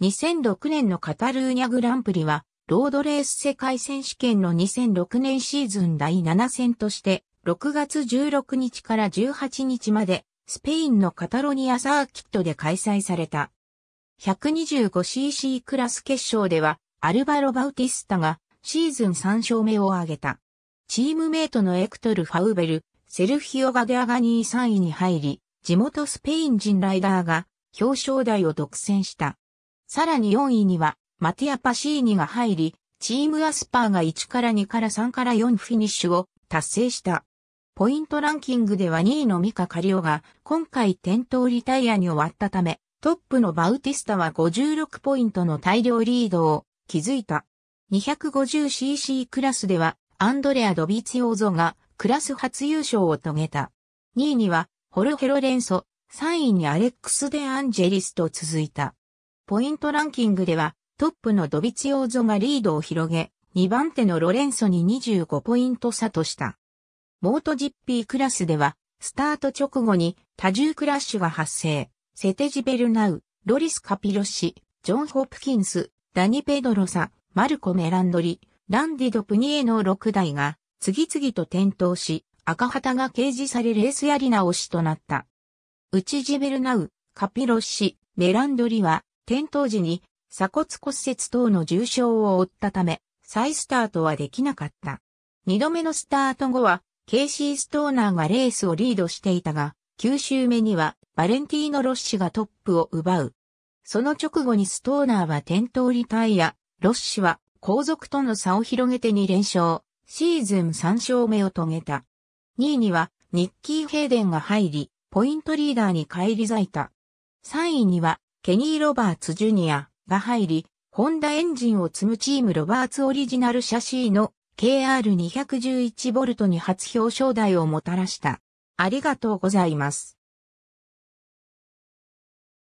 2006年のカタルーニャグランプリは、ロードレース世界選手権の2006年シーズン第7戦として、6月16日から18日まで、スペインのカタロニアサーキットで開催された。125cc クラス決勝では、アルバロ・バウティスタがシーズン3勝目を挙げた。チームメイトのエクトル・ファウベル、セルヒオ・ガデアガニー3位に入り、地元スペイン人ライダーが表彰台を独占した。さらに4位には、マティア・パシーニが入り、チームアスパーが1から2から3から4フィニッシュを達成した。ポイントランキングでは2位のミカ・カリオが今回転倒リタイアに終わったため、トップのバウティスタは56ポイントの大量リードを築いた。250cc クラスではアンドレア・ドビツヨーゾがクラス初優勝を遂げた。2位にはホルヘロ・レンソ、3位にアレックス・デ・アンジェリスと続いた。ポイントランキングでは、トップのドビチオーゾがリードを広げ、2番手のロレンソに25ポイント差とした。モート GP クラスでは、スタート直後に多重クラッシュが発生。セテジベルナウ、ロリス・カピロシ、ジョン・ホプキンス、ダニ・ペドロサ、マルコ・メランドリ、ランディ・ド・プニエの6台が次々と転倒し、赤旗が掲示されレースやり直しとなった。内ジベルナウ、カピロシ、メランドリは転倒時に鎖骨骨折等の重傷を負ったため、再スタートはできなかった。二度目のスタート後は、ケイシー・ストーナーがレースをリードしていたが、九周目にはバレンティーノ・ロッシがトップを奪う。その直後にストーナーは転倒リタイア、ロッシは後続との差を広げて2連勝、シーズン3勝目を遂げた。2位にはニッキー・ヘイデンが入り、ポイントリーダーに返り咲いた。3位にはケニー・ロバーツ・ジュニアが入り、ホンダエンジンを積むチームロバーツオリジナルシャシーの KR211 ボルトに初表彰台をもたらした。ありがとうございます。